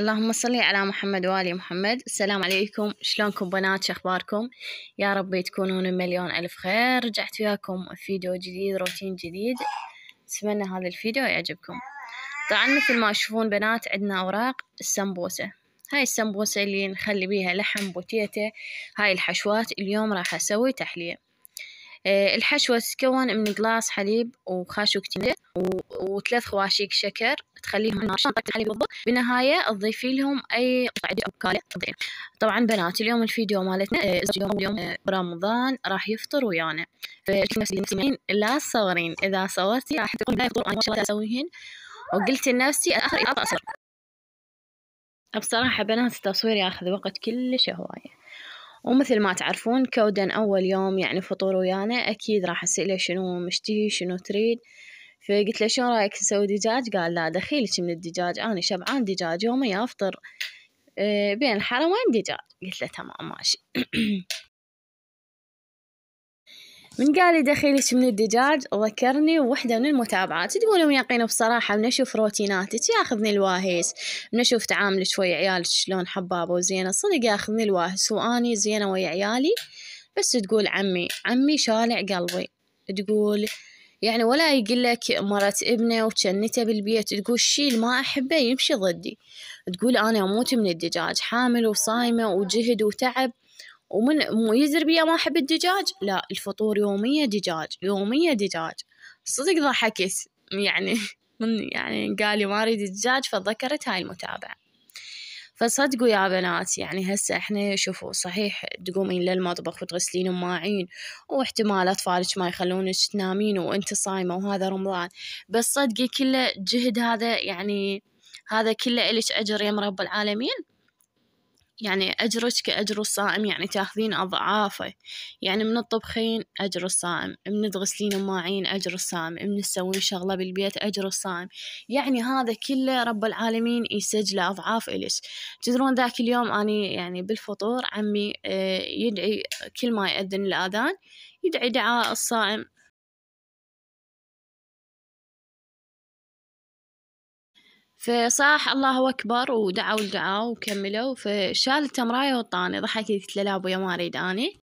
اللهم صل على محمد والي محمد السلام عليكم شلونكم بنات شخباركم يا ربي تكونون مليون ألف خير رجعت وياكم فيديو جديد روتين جديد أتمنى هذا الفيديو يعجبكم طبعا مثل ما تشوفون بنات عندنا أوراق السمبوسة هاي السمبوسة اللي نخلي بيها لحم بوتيتة هاي الحشوات اليوم راح أسوي تحلية آه، الحشوة تتكون من قلاص حليب وخاش وكتينة وثلاث خواشيك شكر تخليهم على شنطة الحليب بالضبط بالنهاية تضيفي لهم أي قطعة أو بكالة طبعا بنات اليوم الفيديو مالتنا آه، اليوم اليوم رمضان راح يفطر ويانا فالمسلمين لا تصورين إذا صورتي راح تكون لا يفطر أنا ما أسويهن وقلت لنفسي آخر إضافة أصغر بصراحة بنات التصوير ياخذ وقت كلش هواية ومثل ما تعرفون كودن أول يوم يعني فطور ويانا أكيد راح أسأله شنو مشتهي شنو تريد فقلت له شو رأيك نسوي دجاج قال لا دخيلك من الدجاج أنا شبعان دجاج يومي أفطر آه، بين الحرمين دجاج قلت له تمام ماشي من قال لي دخيلك من الدجاج ذكرني وحدة من المتابعات تقولون يقين بصراحة من أشوف روتيناتك ياخذني الواهس من أشوف تعاملك ويا عيالك شلون حبابة وزينة صدق ياخذني الواهس وأني زينة ويا عيالي بس تقول عمي عمي شالع قلبي تقول يعني ولا يقول لك مرت ابنه وتشنته بالبيت تقول اللي ما أحبه يمشي ضدي تقول أنا أموت من الدجاج حامل وصايمة وجهد وتعب ومن مو يزر بيا ما أحب الدجاج لا الفطور يومية دجاج يومية دجاج صدق ضحكت يعني من يعني قال لي ما اريد الدجاج فذكرت هاي المتابعة فصدقوا يا بنات يعني هسه احنا شوفوا صحيح تقومين للمطبخ وتغسلين المواعين واحتمال اطفالك ما يخلونك تنامين وانت صايمه وهذا رمضان بس صدقي كله جهد هذا يعني هذا كله الك اجر يا رب العالمين يعني أجرك كأجر الصائم يعني تاخذين أضعافه يعني من الطبخين أجر الصائم من تغسلين الماعين أجر الصائم من تسوين شغلة بالبيت أجر الصائم يعني هذا كله رب العالمين يسجل أضعاف إلك تدرون ذاك اليوم أني يعني بالفطور عمي آه، يدعي كل ما يأذن الآذان يدعي دعاء الصائم فصاح الله أكبر ودعوا الدعاء وكملوا فشال مراية وطاني ضحكت قلت له لا أبويا ما أريد أني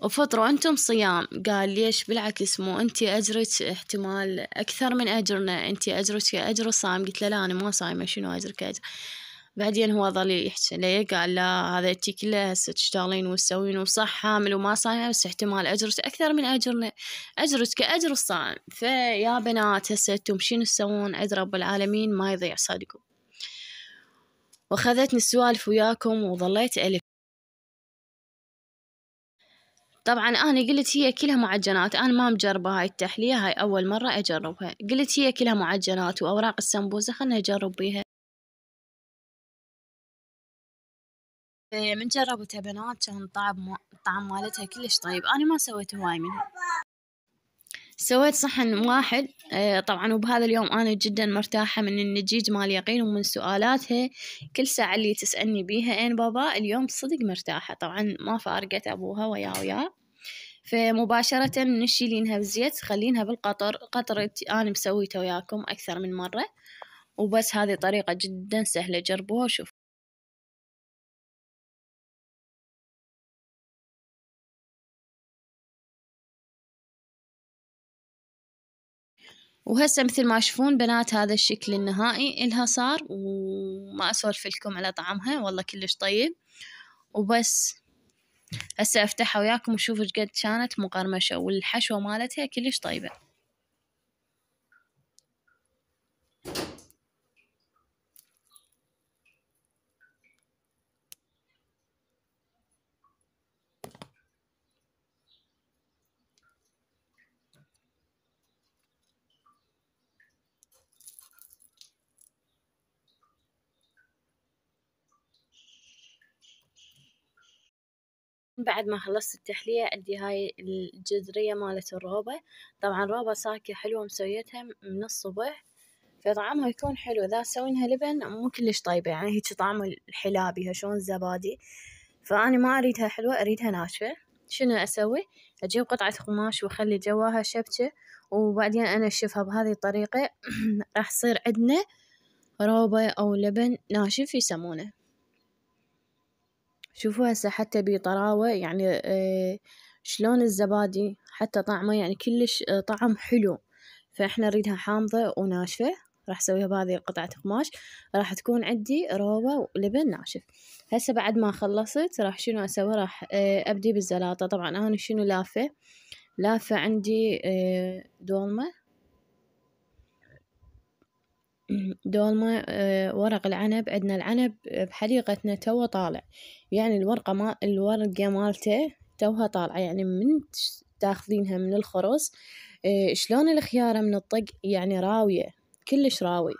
وفطروا أنتم صيام قال ليش بالعكس مو أنت أجرك احتمال أكثر من أجرنا أنت أجرك أجر الصائم قلت له لا أنا ما صايمة شنو أجرك أجر بعدين هو ظل يحكي لي قال لا هذا انتي كله هسه تشتغلين وتسوين وصح حامل وما صايمه بس احتمال اجرك اكثر من اجرنا اجرك كاجر الصائم فيا بنات هسه انتم شنو تسوون عند رب العالمين ما يضيع صدقكم واخذتني السوالف وياكم وظليت الف طبعا انا قلت هي كلها معجنات انا ما مجربه هاي التحليه هاي اول مره اجربها قلت هي كلها معجنات واوراق السمبوسه خلنا اجرب بيها إيه، من جربتها بنات كان طعم الطعم مالتها كلش طيب أنا ما سويت هواي منها سويت صحن واحد إيه، طبعا وبهذا اليوم أنا جدا مرتاحة من النجيج مال يقين ومن سؤالاتها كل ساعة اللي تسألني بيها أين بابا اليوم صدق مرتاحة طبعا ما فارقت أبوها وياه ويا فمباشرة نشيلينها بالزيت خلينها بالقطر قطر أنا مسويته وياكم أكثر من مرة وبس هذه طريقة جدا سهلة جربوها وشوف وهسه مثل ما تشوفون بنات هذا الشكل النهائي إلها صار وما أسولف لكم على طعمها والله كلش طيب وبس هسه افتحها وياكم وشوفوا قد كانت مقرمشة والحشوة مالتها كلش طيبة بعد ما خلصت التحلية أدي هاي الجذرية مالت الروبة طبعا روبة ساكة حلوة مسويتها من الصبح فطعمها يكون حلو إذا تسوينها لبن مو كلش طيبة يعني هيجي طعم الحلابي شلون الزبادي فأنا ما أريدها حلوة أريدها ناشفة شنو أسوي؟ أجيب قطعة قماش وأخلي جواها شبكة وبعدين أنشفها بهذه الطريقة راح تصير عندنا روبة أو لبن ناشف يسمونه شوفوا هسه حتى بطراوة يعني آه، شلون الزبادي حتى طعمه يعني كلش آه، طعم حلو فإحنا نريدها حامضة وناشفة راح أسويها بهذه قطعة قماش راح تكون عندي روبة ولبن ناشف هسه بعد ما خلصت راح شنو أسوي راح آه، أبدي بالزلاطة طبعا أنا شنو لافة لافة عندي دولمة دولمة آه، ورق العنب عدنا العنب بحديقتنا توه طالع يعني الورقة ما الورقة مالته توها طالعة يعني من تاخذينها من الخرص آه، شلون الخيارة من الطق يعني راوية كلش راوي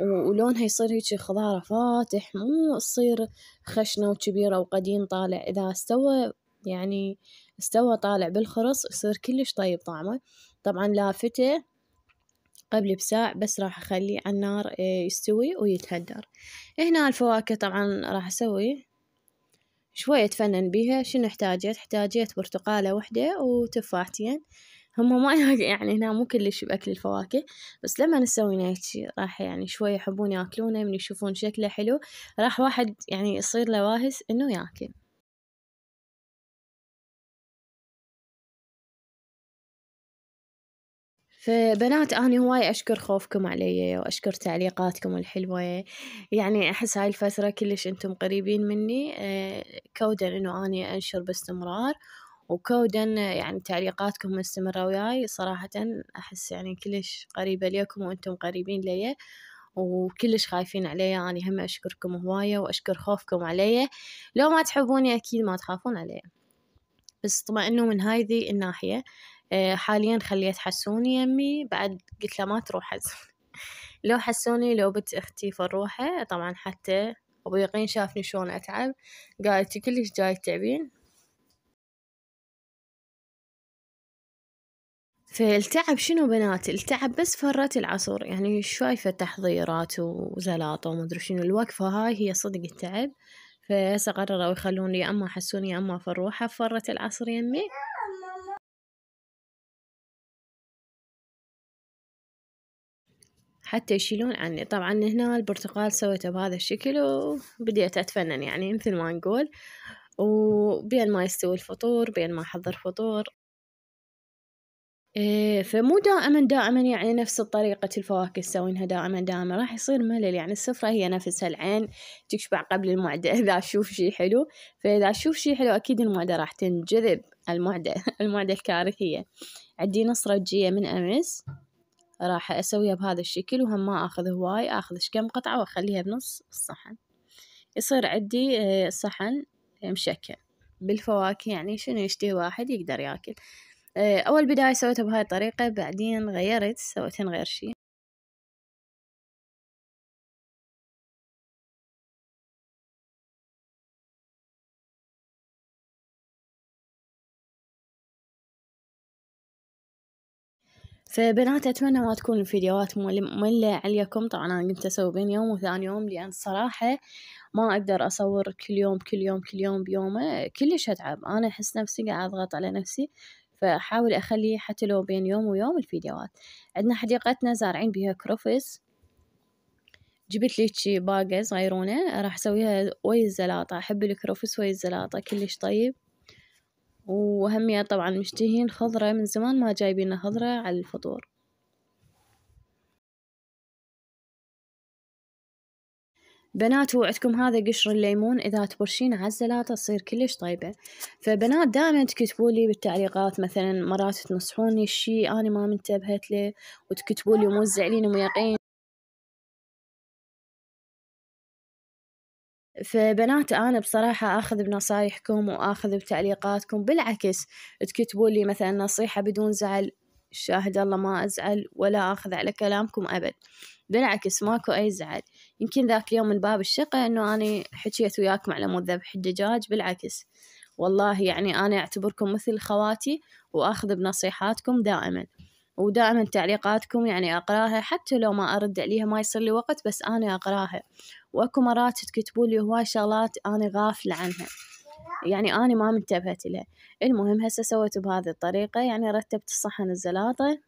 ولونها يصير هيجي خضارة فاتح مو تصير خشنة وكبيرة وقديم طالع إذا استوى يعني استوى طالع بالخرص يصير كلش طيب طعمه طبعا لافتة قبل بساع بس راح أخليه على النار آه، يستوي ويتهدر هنا الفواكه طبعا راح أسوي شوية أتفنن بيها شنو احتاجت احتاجت برتقالة وحدة وتفاحتين هم ما يعني هنا مو كلش بأكل الفواكه بس لما نسوي هيجي راح يعني شوية يحبون ياكلونه من يشوفون شكله حلو راح واحد يعني يصير لواهس واهس انه ياكل فبنات أني هواي أشكر خوفكم علي وأشكر تعليقاتكم الحلوة يعني أحس هاي الفترة كلش أنتم قريبين مني آه، كودا إنه أني أنشر باستمرار وكودا يعني تعليقاتكم مستمرة وياي صراحة أحس يعني كلش قريبة ليكم وأنتم قريبين لي وكلش خايفين علي أنا هم أشكركم هواية وأشكر خوفكم علي لو ما تحبوني أكيد ما تخافون علي بس اطمئنوا من هذه الناحية آه، حاليا خليت حسوني يمي بعد قلت له ما تروح لو حسوني لو بنت اختي فروحه طبعا حتى ابو يقين شافني شلون اتعب قالت كلش جاي تعبين فالتعب شنو بنات التعب بس فرت العصر يعني شايفة تحضيرات وزلاطة وما ادري شنو الوقفة هاي هي صدق التعب فهسه قرروا يخلوني يا اما حسوني يا اما فروحة فرت العصر يمي حتى يشيلون عني طبعا هنا البرتقال سويته بهذا الشكل وبديت أتفنن يعني مثل ما نقول وبين ما يستوي الفطور بين ما أحضر فطور إيه فمو دائما دائما يعني نفس طريقة الفواكه تسوينها دائما دائما راح يصير ملل يعني السفرة هي نفسها العين تشبع قبل المعدة إذا أشوف شي حلو فإذا أشوف شي حلو أكيد المعدة راح تنجذب المعدة المعدة الكارثية عندي نص رجية من أمس راح أسويها بهذا الشكل وهم ما أخذ هواي أخذ كم قطعة وأخليها بنص الصحن يصير عندي آه، صحن مشكل بالفواكه يعني شنو يشتهي واحد يقدر ياكل آه، أول بداية سويتها بهاي الطريقة بعدين غيرت سويتين غير شي فبنات أتمنى ما تكون الفيديوهات مملة عليكم طبعا أنا قمت أسوي بين يوم وثاني يوم لأن صراحة ما أقدر أصور كل يوم كل يوم كل يوم بيومه كلش أتعب أنا أحس نفسي قاعد أضغط على نفسي فأحاول أخلي حتى لو بين يوم ويوم الفيديوهات عندنا حديقتنا زارعين بيها كروفس جبت لي باقة صغيرونة راح أسويها ويا الزلاطة أحب الكروفس ويا الزلاطة كلش طيب وهمية طبعا مشتهين خضرة من زمان ما جايبين خضرة على الفطور بنات هو عندكم هذا قشر الليمون إذا تبرشين على تصير كلش طيبة فبنات دائما تكتبوا لي بالتعليقات مثلا مرات تنصحوني الشي أنا ما منتبهت له وتكتبوا لي مو زعلين ومو يقين فبنات أنا بصراحة آخذ بنصايحكم وآخذ بتعليقاتكم بالعكس تكتبوا لي مثلا نصيحة بدون زعل شاهد الله ما أزعل ولا آخذ على كلامكم أبد بالعكس ماكو أي زعل يمكن ذاك اليوم من باب الشقة أنه أنا حكيت وياكم على مو ذبح الدجاج بالعكس والله يعني أنا أعتبركم مثل خواتي وآخذ بنصيحاتكم دائما ودائما تعليقاتكم يعني أقراها حتى لو ما أرد عليها ما يصير لي وقت بس أنا أقراها واكو مرات تكتبوا لي هواي شغلات أنا غافلة عنها يعني أنا ما منتبهت لها المهم هسه سويت بهذه الطريقة يعني رتبت الصحن الزلاطة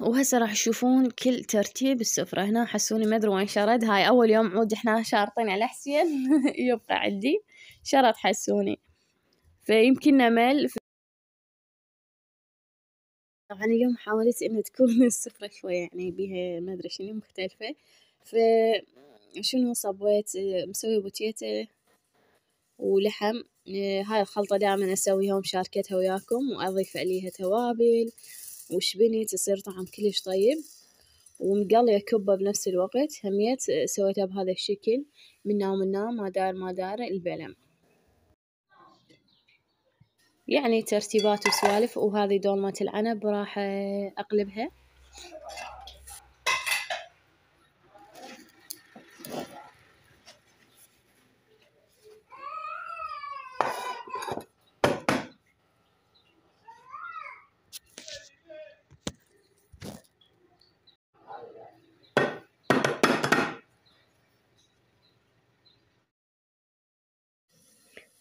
وهسه راح تشوفون كل ترتيب السفرة هنا حسوني ما ادري وين شرد هاي اول يوم عود احنا شارطين على حسين يبقى عندي شرط حسوني فيمكن مل طبعا اليوم حاولت إنها تكون السفرة شوية يعني بيها ما أدري شنو مختلفة ف شنو صبيت مسوي بوتيتة ولحم هاي الخلطة دائما أسويها ومشاركتها وياكم وأضيف عليها توابل وشبني تصير طعم كلش طيب ومقلية كبة بنفس الوقت هميت سويتها بهذا الشكل من نام من ما دار ما دار البلم يعني ترتيبات وسوالف وهذه دولمة العنب راح آه، أقلبها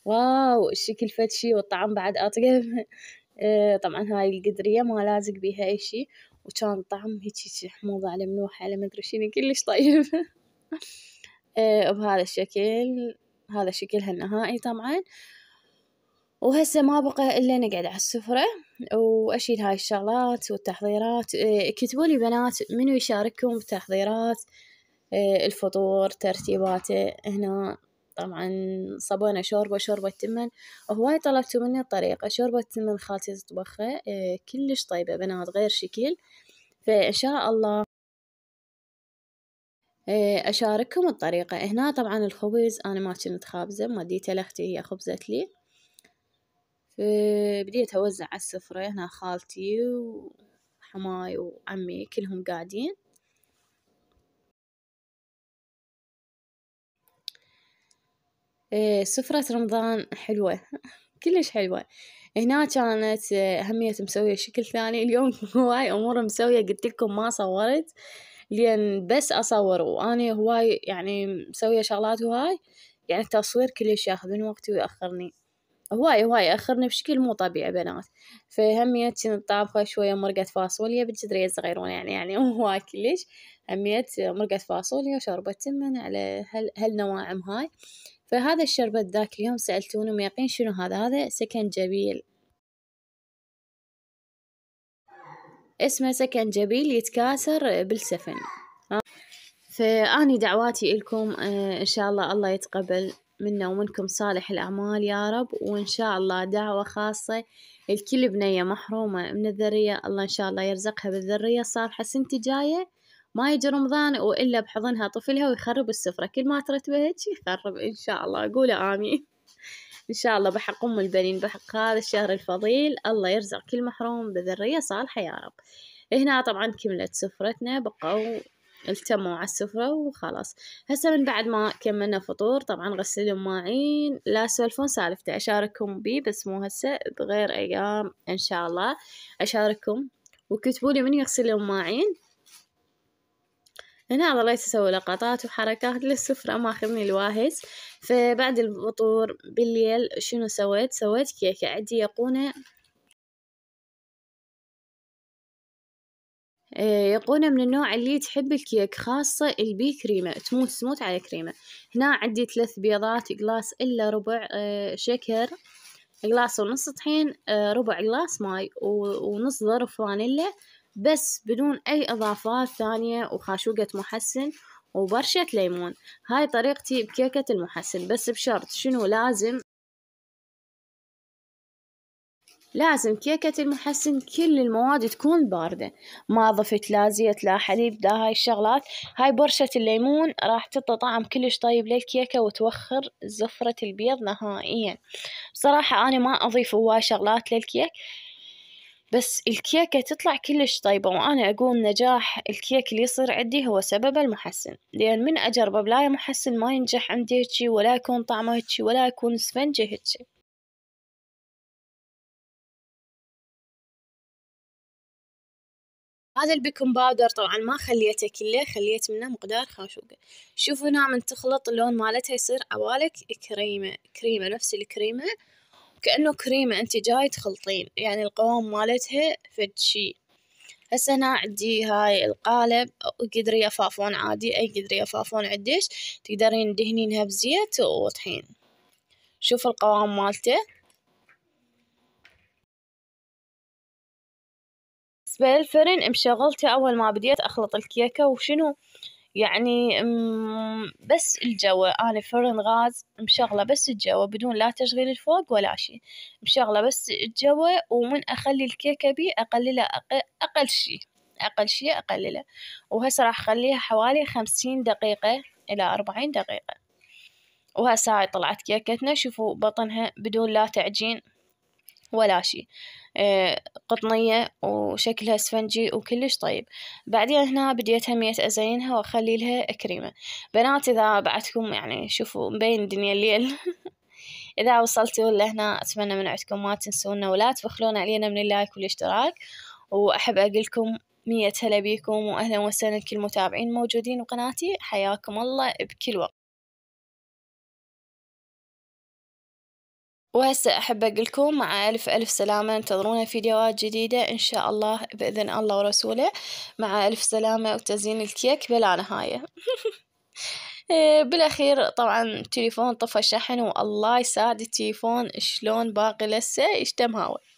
واو الشكل فدشي والطعم بعد أطيب آه، طبعا هاي القدرية ما لازق بيها أي شي وكان طعم هيجي حموضة على منوحة على مدري شنو كلش طيب آه، بهذا الشكل هذا شكلها النهائي طبعا وهسه ما بقى الا نقعد على السفرة واشيل هاي الشغلات والتحضيرات آه، كتبوا لي بنات منو يشارككم بالتحضيرات الفطور ترتيباته هنا طبعا صبانة شوربة شوربة تمن وهواي طلبتوا مني الطريقة شوربة تمن خالتي تطبخها آه، كلش طيبة بنات غير شكل فإن شاء الله آه، أشارككم الطريقة هنا طبعا الخبز أنا ما كنت خابزة ديت لأختي هي خبزت لي آه، بديت أوزع على السفرة هنا خالتي وحماي وعمي كلهم قاعدين إيه، سفرة رمضان حلوة كلش حلوة هنا كانت إيه، أهمية مسوية شكل ثاني اليوم هواي أمور مسوية قلت لكم ما صورت لأن بس أصور وأنا هواي يعني مسوية شغلات هواي يعني التصوير كلش ياخذ من وقتي ويأخرني هواي هواي أخرني بشكل مو طبيعي بنات فهميت الطابخة شوية مرقة فاصوليا بالجدرية صغيرونة يعني يعني هواي كلش أهمية مرقة فاصوليا وشوربة تمن على هالنواعم هاي فهذا الشربت ذاك اليوم سألتوني ميقين شنو هذا هذا سكنجبيل اسمه سكنجبيل يتكاثر بالسفن فأني دعواتي إلكم آه، إن شاء الله الله يتقبل منا ومنكم صالح الأعمال يا رب وإن شاء الله دعوة خاصة الكل بنية محرومة من الذرية الله إن شاء الله يرزقها بالذرية صالحة سنتي جاية ما يجي رمضان وإلا بحضنها طفلها ويخرب السفرة كل ما ترتبهج يخرب إن شاء الله اقول آمين إن شاء الله بحق أم البنين بحق هذا الشهر الفضيل الله يرزق كل محروم بذرية صالحة يا رب هنا طبعا كملت سفرتنا بقوا التموا على السفرة وخلاص هسا من بعد ما كملنا فطور طبعا غسل المواعين لا سولفون سالفته أشارككم بي بس مو هسا بغير أيام إن شاء الله أشارككم وكتبوا لي من يغسل المواعين هنا ظليت أسوي لقطات وحركات للسفرة ما أخذني الواهز فبعد الفطور بالليل شنو سويت سويت كيكة عندي يقونة يقونة إيه، من النوع اللي تحب الكيك خاصة البي كريمة تموت تموت على كريمة هنا عندي ثلاث بيضات قلاص إلا ربع إيه، شكر قلاص ونص طحين إيه، ربع قلاص ماي ونص ظرف فانيلا بس بدون أي إضافات ثانية وخاشوقة محسن وبرشة ليمون هاي طريقتي بكيكة المحسن بس بشرط شنو لازم لازم كيكة المحسن كل المواد تكون باردة ما ضفت لا زيت لا حليب لا هاي الشغلات هاي برشة الليمون راح تعطي طعم كلش طيب للكيكة وتوخر زفرة البيض نهائيا بصراحة أنا ما أضيف هواي شغلات للكيك بس الكيكة تطلع كلش طيبة وأنا أقول نجاح الكيك اللي يصير عندي هو سبب المحسن لأن من أجربه بلاي محسن ما ينجح عندي هيجي ولا يكون طعمه هيجي ولا يكون سفنجي هيجي هذا البيكنج باودر طبعا ما خليته كله خليت منه مقدار خاشوقة شوفوا نعم تخلط اللون مالتها يصير عبالك كريمة كريمة نفس الكريمة كأنه كريمة أنت جاي تخلطين يعني القوام مالتها فد شي هسه أنا عندي هاي القالب قدري يفافون عادي أي قدري يفافون عدش تقدرين تدهنينها بزيت وطحين شوف القوام مالته بالفرن مشغلته أول ما بديت أخلط الكيكة وشنو يعني بس الجو أنا فرن غاز مشغلة بس الجو بدون لا تشغيل الفوق ولا شي مشغلة بس الجو ومن أخلي الكيكة بي أقلله أقل, أقل شي أقل شي أقلله وهسه راح أخليها حوالي خمسين دقيقة إلى أربعين دقيقة وهسه هاي طلعت كيكتنا شوفوا بطنها بدون لا تعجين ولا شي آه، قطنية وشكلها اسفنجي وكلش طيب بعدين هنا بديت همية أزينها وأخلي لها كريمة بنات إذا بعدكم يعني شوفوا مبين الدنيا الليل إذا وصلتوا لهنا أتمنى من عندكم ما تنسونا ولا تبخلون علينا من اللايك والاشتراك وأحب أقلكم مية هلا بيكم وأهلا وسهلا كل المتابعين موجودين بقناتي حياكم الله بكل وقت وهسه أحب أقلكم مع ألف ألف سلامة انتظرونا فيديوهات جديدة إن شاء الله بإذن الله ورسوله مع ألف سلامة وتزيين الكيك بلا نهاية إيه، بالاخير طبعا تليفون طفى شحن والله يساعد التليفون شلون باقي لسه يشتم هاوي